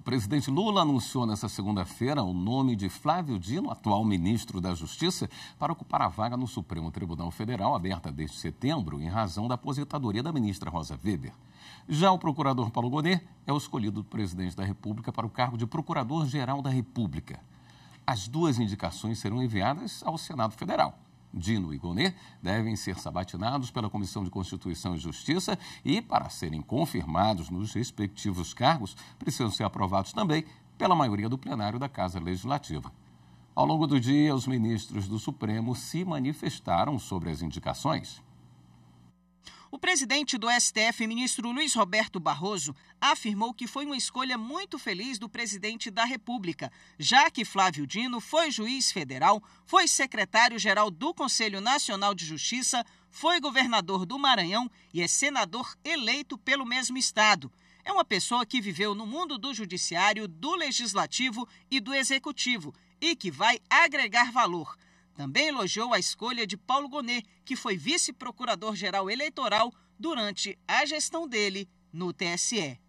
O presidente Lula anunciou nesta segunda-feira o nome de Flávio Dino, atual ministro da Justiça, para ocupar a vaga no Supremo Tribunal Federal, aberta desde setembro, em razão da aposentadoria da ministra Rosa Weber. Já o procurador Paulo Gonet é o escolhido do presidente da República para o cargo de Procurador-Geral da República. As duas indicações serão enviadas ao Senado Federal. Dino e Gonê devem ser sabatinados pela Comissão de Constituição e Justiça e, para serem confirmados nos respectivos cargos, precisam ser aprovados também pela maioria do plenário da Casa Legislativa. Ao longo do dia, os ministros do Supremo se manifestaram sobre as indicações. O presidente do STF, ministro Luiz Roberto Barroso, afirmou que foi uma escolha muito feliz do presidente da República, já que Flávio Dino foi juiz federal, foi secretário-geral do Conselho Nacional de Justiça, foi governador do Maranhão e é senador eleito pelo mesmo estado. É uma pessoa que viveu no mundo do judiciário, do legislativo e do executivo e que vai agregar valor também elogiou a escolha de Paulo Gonet, que foi vice-procurador-geral eleitoral durante a gestão dele no TSE.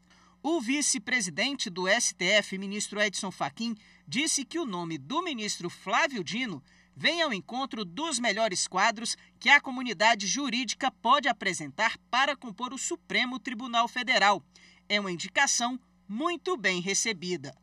O vice-presidente do STF, ministro Edson Fachin, disse que o nome do ministro Flávio Dino vem ao encontro dos melhores quadros que a comunidade jurídica pode apresentar para compor o Supremo Tribunal Federal. É uma indicação muito bem recebida.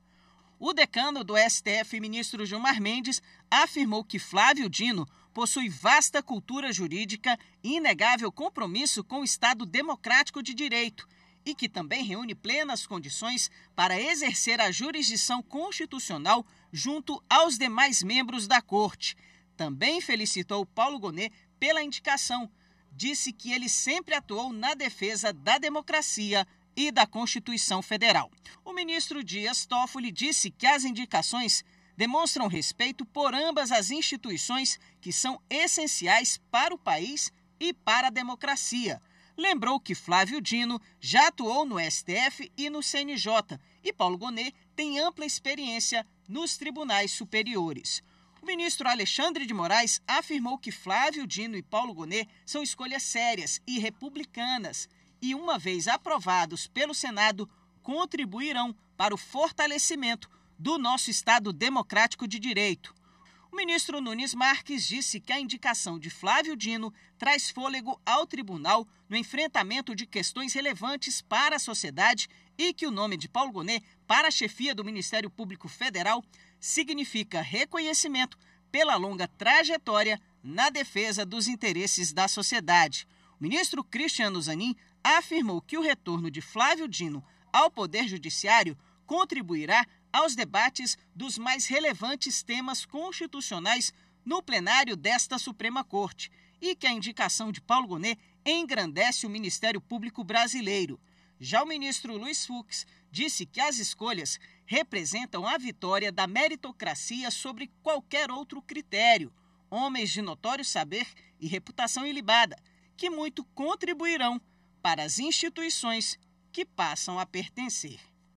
O decano do STF, ministro Gilmar Mendes, afirmou que Flávio Dino possui vasta cultura jurídica e inegável compromisso com o Estado democrático de direito e que também reúne plenas condições para exercer a jurisdição constitucional junto aos demais membros da Corte. Também felicitou Paulo Gonet pela indicação. Disse que ele sempre atuou na defesa da democracia e da Constituição Federal. O ministro Dias Toffoli disse que as indicações demonstram respeito por ambas as instituições que são essenciais para o país e para a democracia. Lembrou que Flávio Dino já atuou no STF e no CNJ e Paulo Gonet tem ampla experiência nos tribunais superiores. O ministro Alexandre de Moraes afirmou que Flávio Dino e Paulo Gonet são escolhas sérias e republicanas e, uma vez aprovados pelo Senado, contribuirão para o fortalecimento do nosso Estado democrático de direito. O ministro Nunes Marques disse que a indicação de Flávio Dino traz fôlego ao tribunal no enfrentamento de questões relevantes para a sociedade e que o nome de Paulo Gonet para a chefia do Ministério Público Federal significa reconhecimento pela longa trajetória na defesa dos interesses da sociedade ministro Cristiano Zanin afirmou que o retorno de Flávio Dino ao Poder Judiciário contribuirá aos debates dos mais relevantes temas constitucionais no plenário desta Suprema Corte e que a indicação de Paulo Gonet engrandece o Ministério Público brasileiro. Já o ministro Luiz Fux disse que as escolhas representam a vitória da meritocracia sobre qualquer outro critério. Homens de notório saber e reputação ilibada que muito contribuirão para as instituições que passam a pertencer.